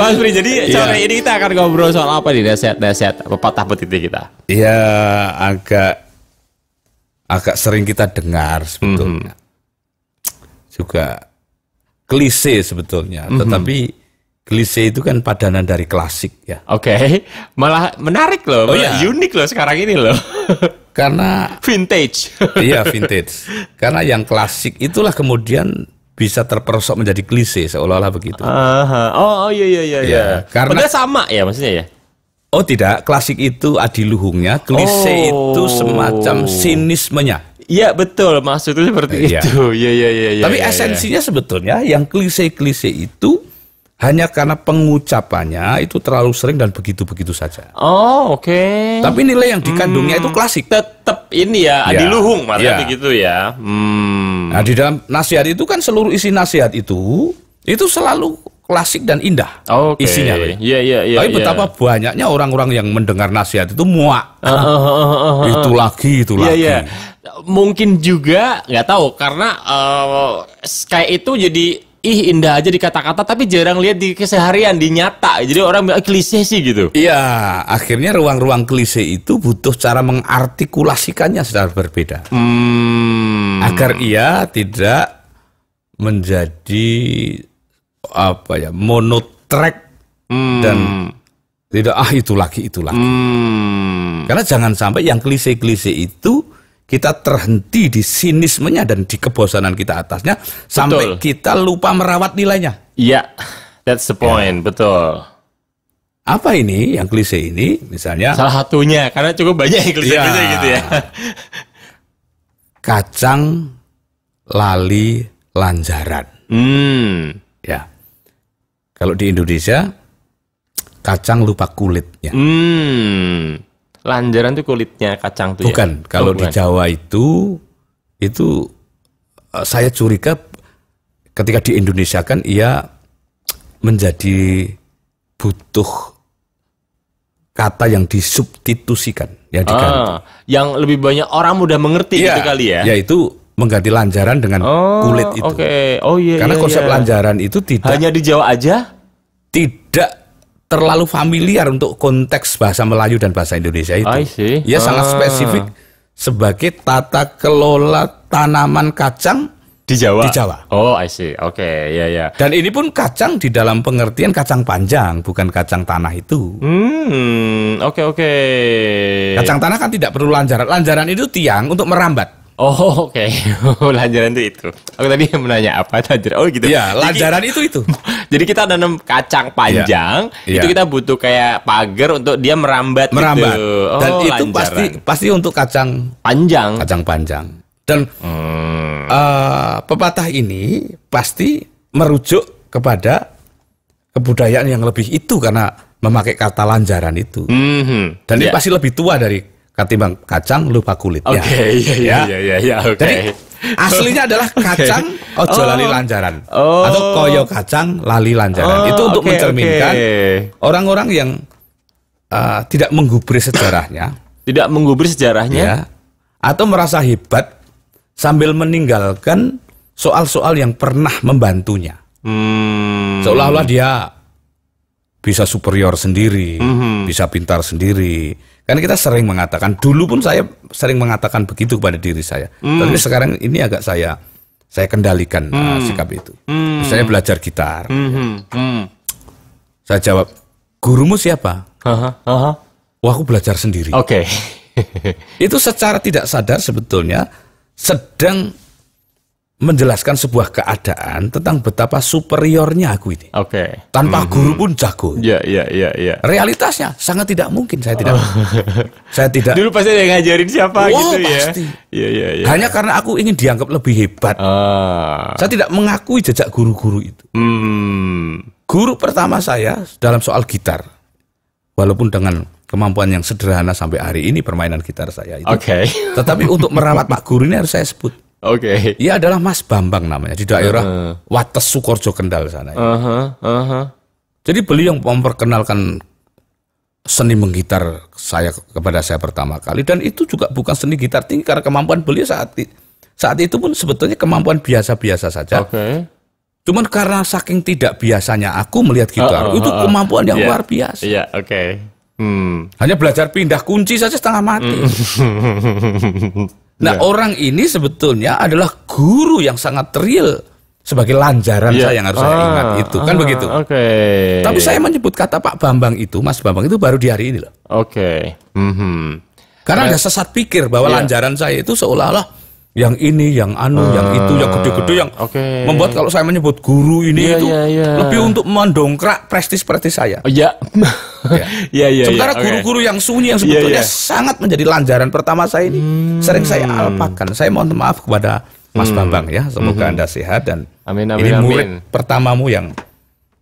Mas Pri, iya. jadi yeah. sore ini kita akan ngobrol soal apa nih nasihat-nasihat pepatah petitik kita? Iya, agak agak sering kita dengar sebetulnya. Mm -hmm. Juga klise sebetulnya, mm -hmm. tetapi klise itu kan padanan dari klasik ya. Oke, okay. malah menarik loh, oh, malah iya. unik loh sekarang ini loh. Karena vintage. iya, vintage. Karena yang klasik itulah kemudian bisa terperosok menjadi klise seolah-olah begitu. Aha. Oh, oh iya iya iya. Ya, iya. karena Padahal sama ya maksudnya ya. Oh tidak, klasik itu adiluhungnya, klise oh. itu semacam sinismenya. Iya betul, maksudnya seperti iya. itu. Iya iya iya. Ya, Tapi ya, esensinya ya. sebetulnya yang klise-klise itu hanya karena pengucapannya itu terlalu sering dan begitu-begitu saja. Oh, oke. Okay. Tapi nilai yang dikandungnya hmm, itu klasik. Tetap ini ya, ya adiluhung maksudnya ya. gitu ya. Hmm. Nah, di dalam nasihat itu kan seluruh isi nasihat itu itu selalu klasik dan indah okay. isinya. Iya iya iya. Tapi ya. betapa ya. banyaknya orang-orang yang mendengar nasihat itu muak. Itu lagi itu ya, lagi. Ya. Mungkin juga nggak tahu karena uh, kayak itu jadi ih indah aja di kata-kata tapi jarang lihat di keseharian di nyata jadi orang bilang klise sih gitu iya akhirnya ruang-ruang klise itu butuh cara mengartikulasikannya secara berbeda hmm. agar ia tidak menjadi apa ya monotrack hmm. dan tidak ah itu lagi itu lagi hmm. karena jangan sampai yang klise-klise itu kita terhenti di sinismenya dan di kebosanan kita atasnya betul. sampai kita lupa merawat nilainya. Iya, yeah, that's the ya. point, yeah. betul. Apa ini yang klise ini misalnya? Salah satunya karena cukup banyak yang klise, -klise ya. gitu ya. Kacang lali lanjaran. Hmm. Ya. Kalau di Indonesia kacang lupa kulitnya. Hmm Lanjaran itu kulitnya kacang tuh ya? bukan, ya? Kalau oh, bukan. di Jawa itu itu eh, saya curiga ketika di Indonesia kan ia menjadi butuh kata yang disubstitusikan, yang diganti. Ah, yang lebih banyak orang mudah mengerti ya, gitu kali ya. Yaitu mengganti lanjaran dengan oh, kulit itu. Okay. Oh iya. Karena iya, konsep iya. lanjaran itu tidak hanya di Jawa aja. Tidak terlalu familiar untuk konteks bahasa Melayu dan bahasa Indonesia itu. Ya ah. sangat spesifik sebagai tata kelola tanaman kacang di Jawa. Di Jawa. Oh, I see. Oke, okay, ya yeah, ya. Dan ini pun kacang di dalam pengertian kacang panjang, bukan kacang tanah itu. Hmm, oke okay, oke. Okay. Kacang tanah kan tidak perlu lanjaran. Lanjaran itu tiang untuk merambat. Oh oke, okay. lanjaran itu itu. Aku tadi menanya apa lanjaran? Oh gitu. Ya, lanjaran itu itu. Jadi kita nanam kacang panjang, yeah. itu iya. kita butuh kayak pagar untuk dia merambat, gitu. merambat. gitu. Oh, Dan itu lanjaran. pasti pasti untuk kacang panjang. Kacang panjang. Dan hmm. uh, pepatah ini pasti merujuk kepada kebudayaan yang lebih itu karena memakai kata lanjaran itu. Mm -hmm. Dan yeah. ini pasti lebih tua dari ketimbang kacang lupa kulit. Oke, okay, iya, iya, ya. iya iya iya iya. Okay. Aslinya adalah kacang okay. ojo oh. lali lanjaran oh. atau koyo kacang lali lanjaran. Oh, itu untuk okay, mencerminkan orang-orang okay. yang uh, tidak menggubris sejarahnya, tidak menggubris sejarahnya, ya, atau merasa hebat sambil meninggalkan soal-soal yang pernah membantunya. Hmm. Seolah-olah dia bisa superior sendiri, mm -hmm. bisa pintar sendiri, karena kita sering mengatakan dulu pun saya sering mengatakan begitu kepada diri saya. Hmm. Tapi sekarang ini agak saya saya kendalikan hmm. uh, sikap itu. Hmm. Saya belajar gitar. Hmm. Ya. Hmm. Saya jawab, gurumu siapa? Aha, aha. Wah, aku belajar sendiri. Oke. Okay. itu secara tidak sadar sebetulnya sedang menjelaskan sebuah keadaan tentang betapa superiornya aku ini. Oke. Okay. Tanpa mm-hmm. guru pun jago. Iya, yeah, iya, yeah, iya, yeah, iya. Realitasnya sangat tidak mungkin saya tidak. Oh. saya tidak. Dulu pasti ada yang ngajarin siapa oh, gitu ya. Iya, iya, iya. Hanya karena aku ingin dianggap lebih hebat. Ah. Saya tidak mengakui jejak guru-guru itu. Mm. Guru pertama saya dalam soal gitar. Walaupun dengan kemampuan yang sederhana sampai hari ini permainan gitar saya itu. Oke. Okay. Tetapi untuk merawat Pak Guru ini harus saya sebut. Oke. Okay. Ia adalah Mas Bambang namanya di daerah uh -huh. Wates Sukorjo Kendal sana. Uh -huh. Uh -huh. Jadi beliau yang memperkenalkan seni menggitar saya kepada saya pertama kali dan itu juga bukan seni gitar tinggi karena kemampuan beliau saat saat itu pun sebetulnya kemampuan biasa-biasa saja. Oke. Okay. Cuman karena saking tidak biasanya aku melihat gitar uh, huh itu kemampuan yang yeah. luar biasa. Iya, yeah, oke. Okay. Hmm. Hanya belajar pindah kunci saja setengah mati. Hmm. Nah, yeah. orang ini sebetulnya adalah guru yang sangat real sebagai lanjaran yeah. saya yang harus ah, saya ingat itu kan ah, begitu. Oke. Okay. Tapi saya menyebut kata Pak Bambang itu, Mas Bambang itu baru di hari ini loh. Oke. Okay. Mm -hmm. Karena ada nah, sesat pikir bahwa yeah. lanjaran saya itu seolah-olah yang ini, yang anu, uh, yang ah, itu, yang gede-gede, yang okay. membuat kalau saya menyebut guru ini yeah, itu yeah, yeah. lebih untuk mendongkrak prestis-prestis saya. Oh, iya. ya, yeah, yeah, Sementara iya, guru-guru okay. yang sunyi yang iya, sebetulnya yeah, yeah. sangat menjadi lanjaran pertama saya ini hmm. sering saya alpakan. Saya mohon maaf kepada Mas hmm. Bambang ya, semoga hmm. anda sehat dan amin, amin, ini murid amin. pertamamu yang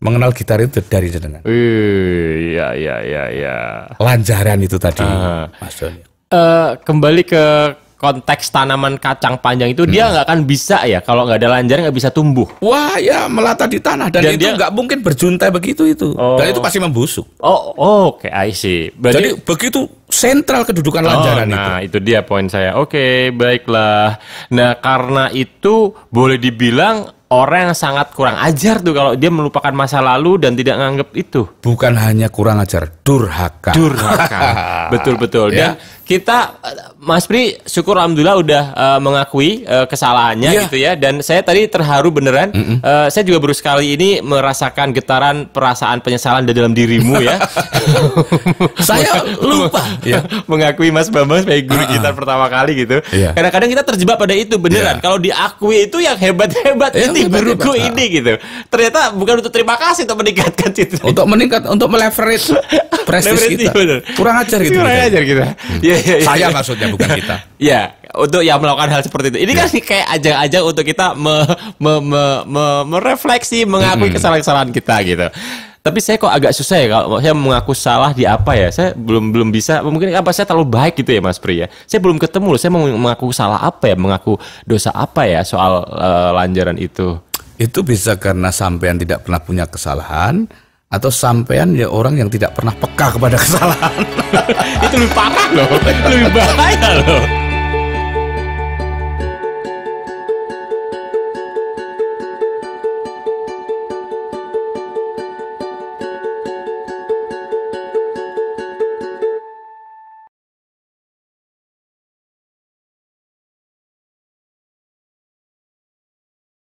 mengenal gitar itu dari jenengan. Iya, iya, iya, iya. Lanjaran itu tadi, uh, Mas Doni. Uh, kembali ke konteks tanaman kacang panjang itu hmm. dia nggak akan bisa ya kalau nggak ada lanjarnya nggak bisa tumbuh. Wah ya melata di tanah dan, dan itu nggak dia... mungkin berjuntai begitu itu. Oh. Dan itu pasti membusuk. Oh, oke okay, I Berarti... Jadi begitu sentral kedudukan oh, lanjaran nah, itu. Nah itu dia poin saya. Oke okay, baiklah. Nah karena itu boleh dibilang orang yang sangat kurang ajar tuh kalau dia melupakan masa lalu dan tidak menganggap itu. Bukan hanya kurang ajar, durhaka. Durhaka. Betul betul. Dan ya. kita Mas Pri, syukur alhamdulillah udah uh, mengakui uh, kesalahannya yeah. gitu ya. Dan saya tadi terharu beneran. Mm -hmm. Uh, saya juga baru sekali ini merasakan getaran perasaan penyesalan di dalam dirimu ya. saya lupa yeah. mengakui Mas Bambang sebagai guru uh -uh. gitar pertama kali gitu. Iya. kadang kadang yeah. kita terjebak pada itu beneran. Yeah. Kalau diakui itu yang hebat-hebat yeah, ini guruku hebat. Ah. ini gitu. Ternyata bukan untuk terima kasih untuk meningkatkan citra. Untuk meningkat, untuk meleverage prestis kita. Iya, bener. Kurang ajar gitu. Kurang gitu. ajar kita. Hmm. Yeah, yeah, yeah. Saya maksudnya bukan kita. Iya, untuk yang melakukan hal seperti itu. Ini kan ya. kan kayak ajang-ajang untuk kita me, me, me, me, merefleksi, mengakui kesalahan-kesalahan kita gitu. Tapi saya kok agak susah ya kalau saya mengaku salah di apa ya? Saya belum belum bisa. Mungkin apa saya terlalu baik gitu ya Mas Pri ya. Saya belum ketemu loh. Saya mau mengaku salah apa ya? Mengaku dosa apa ya soal uh, lanjaran itu? Itu bisa karena sampean tidak pernah punya kesalahan atau sampean ya orang yang tidak pernah peka kepada kesalahan. Itu lebih parah loh, lebih bahaya loh.